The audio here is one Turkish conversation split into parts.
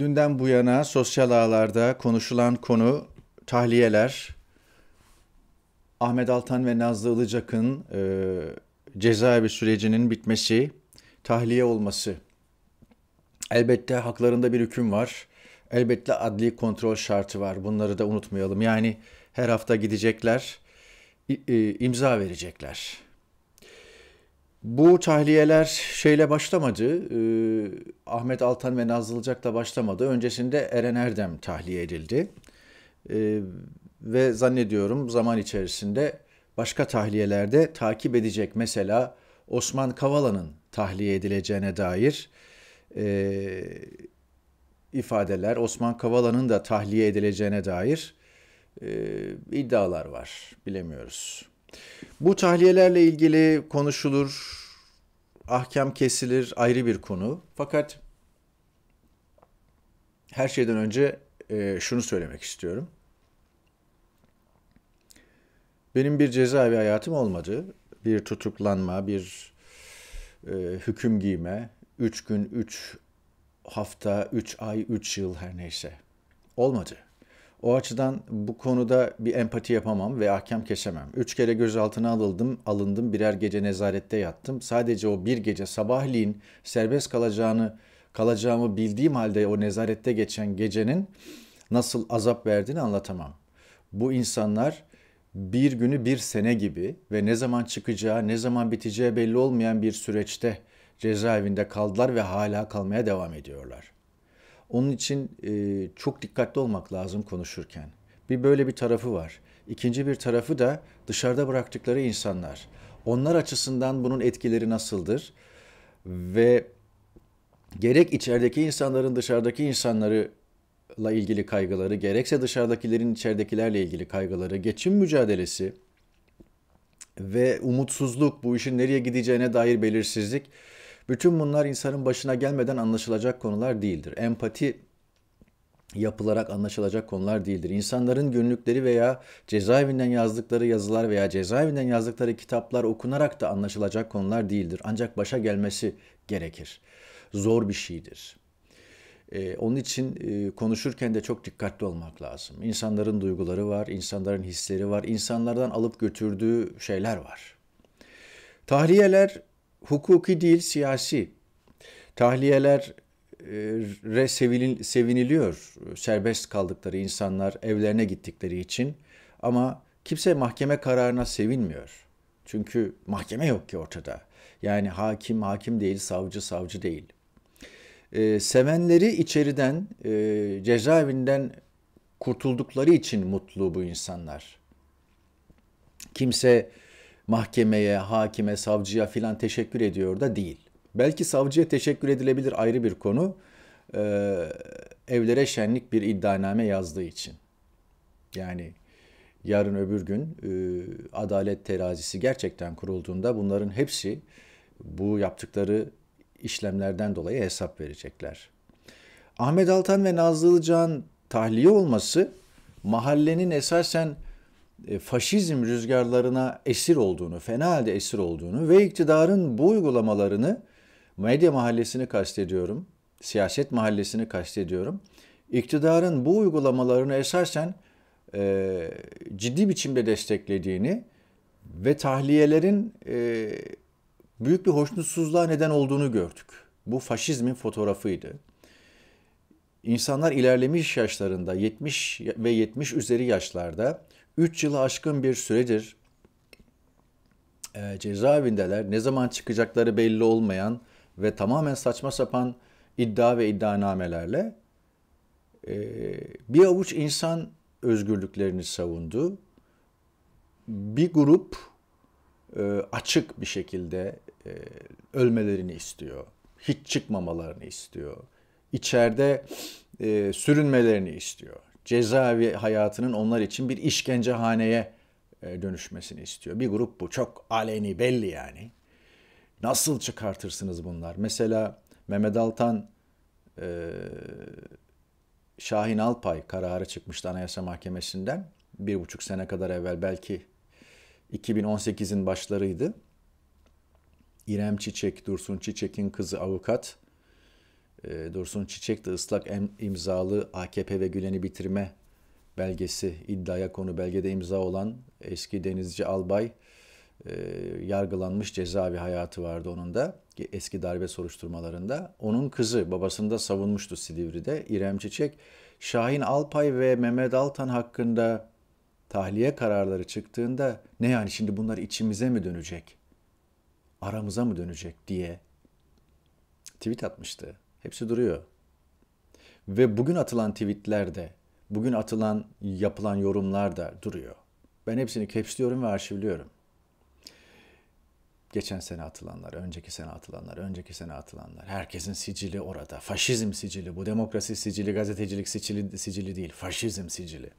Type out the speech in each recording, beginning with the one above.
Dünden bu yana sosyal ağlarda konuşulan konu tahliyeler. Ahmet Altan ve Nazlı Ilıcak'ın e, cezaevi sürecinin bitmesi, tahliye olması. Elbette haklarında bir hüküm var. Elbette adli kontrol şartı var. Bunları da unutmayalım. Yani her hafta gidecekler, e, imza verecekler. Bu tahliyeler şeyle başlamadı. E, Ahmet Altan ve da başlamadı. Öncesinde Eren Erdem tahliye edildi. E, ve zannediyorum zaman içerisinde başka tahliyelerde takip edecek. Mesela Osman Kavala'nın tahliye edileceğine dair e, ifadeler, Osman Kavala'nın da tahliye edileceğine dair e, iddialar var. Bilemiyoruz. Bu tahliyelerle ilgili konuşulur, ahkam kesilir ayrı bir konu. Fakat her şeyden önce e, şunu söylemek istiyorum. Benim bir cezaevi hayatım olmadı. Bir tutuklanma, bir e, hüküm giyme, üç gün, üç hafta, üç ay, üç yıl her neyse olmadı. O açıdan bu konuda bir empati yapamam ve ahkam kesemem. Üç kere gözaltına alındım, alındım birer gece nezarette yattım. Sadece o bir gece sabahleyin serbest kalacağını kalacağımı bildiğim halde o nezarette geçen gecenin nasıl azap verdiğini anlatamam. Bu insanlar bir günü bir sene gibi ve ne zaman çıkacağı, ne zaman biteceği belli olmayan bir süreçte cezaevinde kaldılar ve hala kalmaya devam ediyorlar. Onun için e, çok dikkatli olmak lazım konuşurken. Bir böyle bir tarafı var. İkinci bir tarafı da dışarıda bıraktıkları insanlar. Onlar açısından bunun etkileri nasıldır? Ve gerek içerideki insanların dışarıdaki insanlarla ilgili kaygıları, gerekse dışarıdakilerin içeridekilerle ilgili kaygıları, geçim mücadelesi ve umutsuzluk, bu işin nereye gideceğine dair belirsizlik bütün bunlar insanın başına gelmeden anlaşılacak konular değildir. Empati yapılarak anlaşılacak konular değildir. İnsanların günlükleri veya cezaevinden yazdıkları yazılar veya cezaevinden yazdıkları kitaplar okunarak da anlaşılacak konular değildir. Ancak başa gelmesi gerekir. Zor bir şeydir. Ee, onun için e, konuşurken de çok dikkatli olmak lazım. İnsanların duyguları var, insanların hisleri var, insanlardan alıp götürdüğü şeyler var. Tahliyeler hukuki değil siyasi. Tahliyeler e, re seviniliyor serbest kaldıkları insanlar evlerine gittikleri için ama kimse mahkeme kararına sevinmiyor. Çünkü mahkeme yok ki ortada. Yani hakim hakim değil, savcı savcı değil. E, sevenleri içeriden, e, cezaevinden kurtuldukları için mutlu bu insanlar. Kimse mahkemeye, hakime, savcıya filan teşekkür ediyor da değil. Belki savcıya teşekkür edilebilir ayrı bir konu. Ee, evlere şenlik bir iddianame yazdığı için. Yani yarın öbür gün e, adalet terazisi gerçekten kurulduğunda bunların hepsi bu yaptıkları işlemlerden dolayı hesap verecekler. Ahmet Altan ve Nazlı Ilıcak'ın tahliye olması mahallenin esasen e, faşizm rüzgarlarına esir olduğunu, fena halde esir olduğunu ve iktidarın bu uygulamalarını medya mahallesini kastediyorum, siyaset mahallesini kastediyorum. İktidarın bu uygulamalarını esasen e, ciddi biçimde desteklediğini ve tahliyelerin e, büyük bir hoşnutsuzluğa neden olduğunu gördük. Bu faşizmin fotoğrafıydı. İnsanlar ilerlemiş yaşlarında 70 ve 70 üzeri yaşlarda 3 yılı aşkın bir süredir e, cezaevindeler ne zaman çıkacakları belli olmayan ve tamamen saçma sapan iddia ve iddianamelerle e, bir avuç insan özgürlüklerini savundu. Bir grup e, açık bir şekilde e, ölmelerini istiyor. Hiç çıkmamalarını istiyor içeride e, sürünmelerini istiyor. Cezaevi hayatının onlar için bir işkencehaneye e, dönüşmesini istiyor. Bir grup bu. Çok aleni belli yani. Nasıl çıkartırsınız bunlar? Mesela Mehmet Altan e, Şahin Alpay kararı çıkmıştı Anayasa Mahkemesi'nden. Bir buçuk sene kadar evvel belki 2018'in başlarıydı. İrem Çiçek, Dursun Çiçek'in kızı avukat ee, Dursun Çiçek de ıslak imzalı AKP ve Gülen'i bitirme belgesi iddiaya konu belgede imza olan eski denizci albay e, yargılanmış cezaevi hayatı vardı onun da eski darbe soruşturmalarında. Onun kızı babasını da savunmuştu Silivri'de İrem Çiçek. Şahin Alpay ve Mehmet Altan hakkında tahliye kararları çıktığında ne yani şimdi bunlar içimize mi dönecek? Aramıza mı dönecek diye tweet atmıştı. Hepsi duruyor. Ve bugün atılan tweetler de, bugün atılan, yapılan yorumlar da duruyor. Ben hepsini capsliyorum ve arşivliyorum. Geçen sene atılanlar, önceki sene atılanlar, önceki sene atılanlar. Herkesin sicili orada. Faşizm sicili, bu demokrasi sicili, gazetecilik sicili, sicili değil. Faşizm sicili.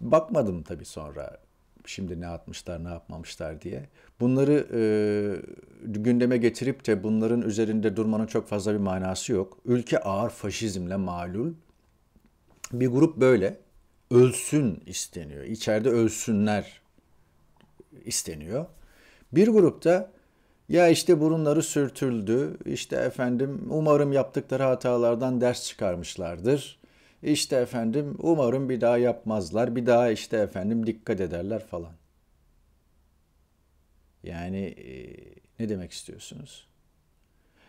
Bakmadım tabii sonra şimdi ne atmışlar ne yapmamışlar diye. Bunları e, gündeme getirip de bunların üzerinde durmanın çok fazla bir manası yok. Ülke ağır faşizmle malul. Bir grup böyle ölsün isteniyor. İçeride ölsünler isteniyor. Bir grupta ya işte burunları sürtüldü, işte efendim umarım yaptıkları hatalardan ders çıkarmışlardır. İşte efendim umarım bir daha yapmazlar, bir daha işte efendim dikkat ederler falan. Yani e, ne demek istiyorsunuz?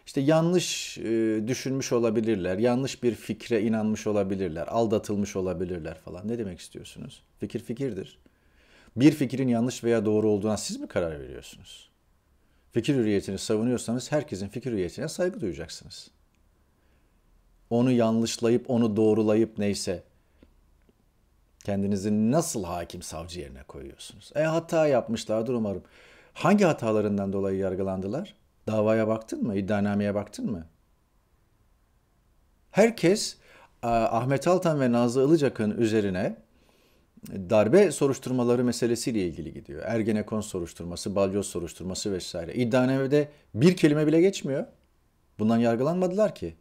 İşte yanlış e, düşünmüş olabilirler, yanlış bir fikre inanmış olabilirler, aldatılmış olabilirler falan. Ne demek istiyorsunuz? Fikir fikirdir. Bir fikrin yanlış veya doğru olduğuna siz mi karar veriyorsunuz? Fikir hürriyetini savunuyorsanız herkesin fikir hürriyetine saygı duyacaksınız onu yanlışlayıp onu doğrulayıp neyse kendinizi nasıl hakim savcı yerine koyuyorsunuz? E hata yapmışlardır umarım. Hangi hatalarından dolayı yargılandılar? Davaya baktın mı? İddianameye baktın mı? Herkes Ahmet Altan ve Nazlı Ilıcak'ın üzerine darbe soruşturmaları meselesiyle ilgili gidiyor. Ergenekon soruşturması, balyoz soruşturması vesaire. İddianamede bir kelime bile geçmiyor. Bundan yargılanmadılar ki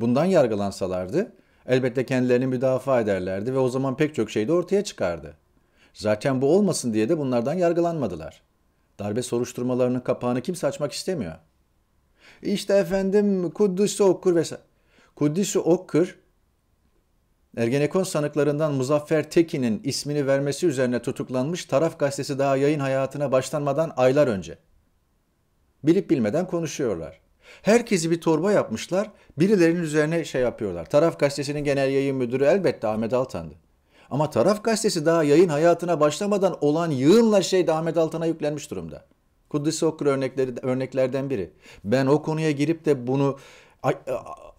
bundan yargılansalardı elbette kendilerini müdafaa ederlerdi ve o zaman pek çok şey de ortaya çıkardı. Zaten bu olmasın diye de bunlardan yargılanmadılar. Darbe soruşturmalarının kapağını kimse açmak istemiyor. İşte efendim Kuddüs'ü okur vesaire. Kuddüs'ü okur. Ergenekon sanıklarından Muzaffer Tekin'in ismini vermesi üzerine tutuklanmış Taraf Gazetesi daha yayın hayatına başlanmadan aylar önce. Bilip bilmeden konuşuyorlar. Herkesi bir torba yapmışlar. Birilerinin üzerine şey yapıyorlar. Taraf gazetesinin genel yayın müdürü elbette Ahmet Altan'dı. Ama taraf gazetesi daha yayın hayatına başlamadan olan yığınla şey de Ahmet Altan'a yüklenmiş durumda. Kudüs Okur örnekleri, örneklerden biri. Ben o konuya girip de bunu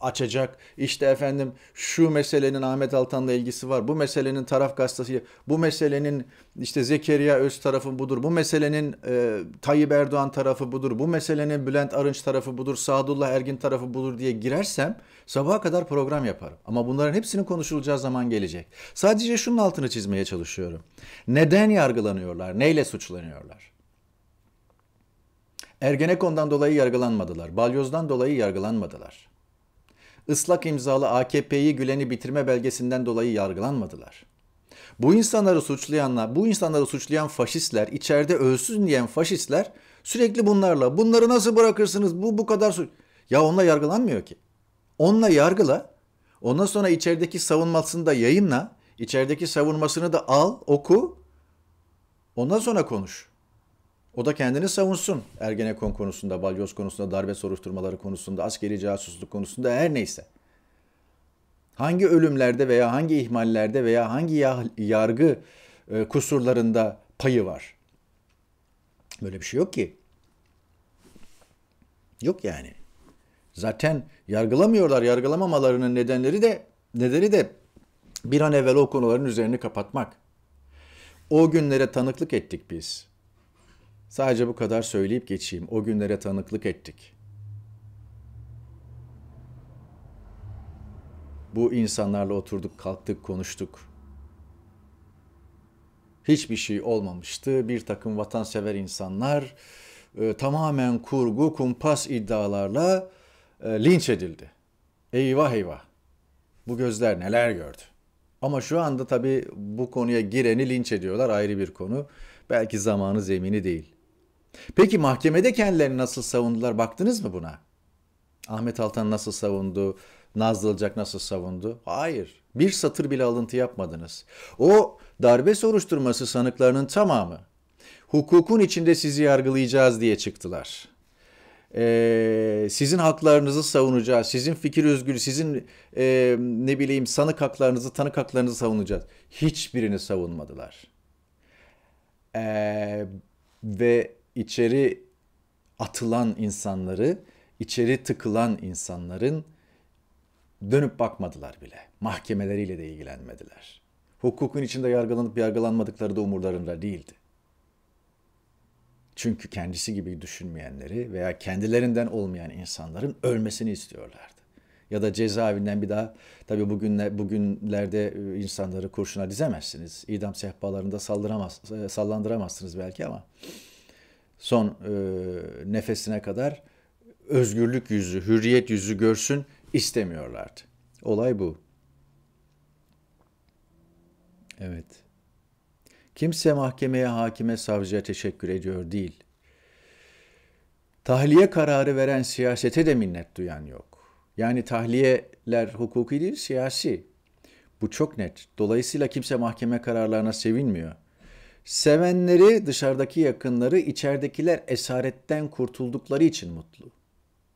açacak. İşte efendim şu meselenin Ahmet Altan'la ilgisi var. Bu meselenin taraf gazetesi, bu meselenin işte Zekeriya Öz tarafı budur. Bu meselenin e, Tayyip Erdoğan tarafı budur. Bu meselenin Bülent Arınç tarafı budur. Sadullah Ergin tarafı budur diye girersem sabaha kadar program yaparım. Ama bunların hepsinin konuşulacağı zaman gelecek. Sadece şunun altını çizmeye çalışıyorum. Neden yargılanıyorlar? Neyle suçlanıyorlar? Ergenekon'dan dolayı yargılanmadılar. Balyoz'dan dolayı yargılanmadılar. Islak imzalı AKP'yi Gülen'i bitirme belgesinden dolayı yargılanmadılar. Bu insanları suçlayanlar, bu insanları suçlayan faşistler, içeride ölsün diyen faşistler sürekli bunlarla bunları nasıl bırakırsınız bu bu kadar suç. Ya onunla yargılanmıyor ki. Onunla yargıla. Ondan sonra içerideki savunmasını da yayınla. İçerideki savunmasını da al, oku. Ondan sonra konuş. O da kendini savunsun Ergenekon konusunda, balyoz konusunda, darbe soruşturmaları konusunda, askeri casusluk konusunda her neyse. Hangi ölümlerde veya hangi ihmallerde veya hangi yargı e, kusurlarında payı var? Böyle bir şey yok ki. Yok yani. Zaten yargılamıyorlar. Yargılamamalarının nedenleri de nedeni de bir an evvel o konuların üzerini kapatmak. O günlere tanıklık ettik biz. Sadece bu kadar söyleyip geçeyim. O günlere tanıklık ettik. Bu insanlarla oturduk, kalktık, konuştuk. Hiçbir şey olmamıştı. Bir takım vatansever insanlar e, tamamen kurgu, kumpas iddialarla e, linç edildi. Eyvah eyvah. Bu gözler neler gördü. Ama şu anda tabii bu konuya gireni linç ediyorlar ayrı bir konu. Belki zamanı zemini değil. Peki mahkemede kendilerini nasıl savundular baktınız mı buna? Ahmet Altan nasıl savundu? Nazlı Ilcak nasıl savundu? Hayır. Bir satır bile alıntı yapmadınız. O darbe soruşturması sanıklarının tamamı hukukun içinde sizi yargılayacağız diye çıktılar. Ee, sizin haklarınızı savunacağız, sizin fikir özgürlüğü, sizin e, ne bileyim sanık haklarınızı, tanık haklarınızı savunacağız. Hiçbirini savunmadılar. Ee, ve içeri atılan insanları, içeri tıkılan insanların dönüp bakmadılar bile. Mahkemeleriyle de ilgilenmediler. Hukukun içinde yargılanıp yargılanmadıkları da umurlarında değildi. Çünkü kendisi gibi düşünmeyenleri veya kendilerinden olmayan insanların ölmesini istiyorlardı. Ya da cezaevinden bir daha tabi bugünle bugünlerde e, insanları kurşuna dizemezsiniz. İdam sehpalarında saldıramaz, e, sallandıramazsınız belki ama son e, nefesine kadar özgürlük yüzü, hürriyet yüzü görsün istemiyorlardı. Olay bu. Evet. Kimse mahkemeye, hakime, savcıya teşekkür ediyor değil. Tahliye kararı veren siyasete de minnet duyan yok. Yani tahliyeler hukuki değil, siyasi. Bu çok net. Dolayısıyla kimse mahkeme kararlarına sevinmiyor. Sevenleri, dışarıdaki yakınları, içeridekiler esaretten kurtuldukları için mutlu.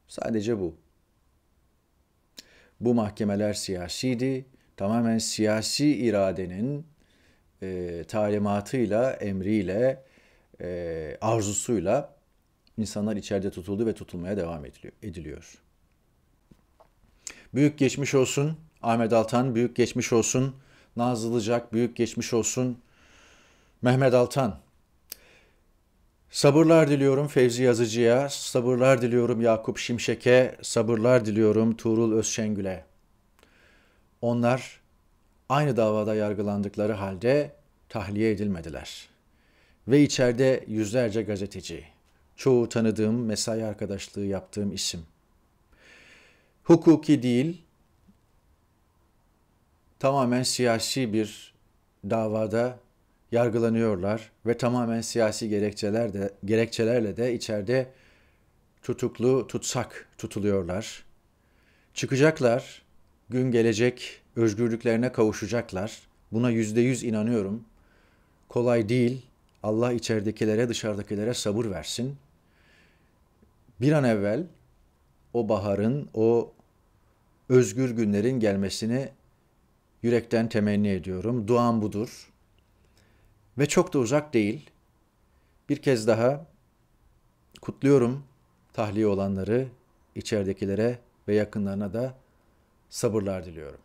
Sadece bu. Bu mahkemeler siyasiydi. Tamamen siyasi iradenin e, talimatıyla, emriyle, e, arzusuyla insanlar içeride tutuldu ve tutulmaya devam ediliyor. Büyük geçmiş olsun Ahmet Altan, büyük geçmiş olsun Nazlı Ilıcak, büyük geçmiş olsun Mehmet Altan. Sabırlar diliyorum Fevzi Yazıcı'ya, sabırlar diliyorum Yakup Şimşek'e, sabırlar diliyorum Tuğrul Özşengül'e. Onlar aynı davada yargılandıkları halde tahliye edilmediler. Ve içeride yüzlerce gazeteci, çoğu tanıdığım mesai arkadaşlığı yaptığım isim. Hukuki değil, tamamen siyasi bir davada yargılanıyorlar ve tamamen siyasi gerekçeler de, gerekçelerle de içeride tutuklu tutsak tutuluyorlar. Çıkacaklar, gün gelecek özgürlüklerine kavuşacaklar. Buna yüzde yüz inanıyorum. Kolay değil. Allah içeridekilere dışarıdakilere sabır versin. Bir an evvel o baharın, o özgür günlerin gelmesini yürekten temenni ediyorum. Duam budur ve çok da uzak değil. Bir kez daha kutluyorum tahliye olanları, içeridekilere ve yakınlarına da sabırlar diliyorum.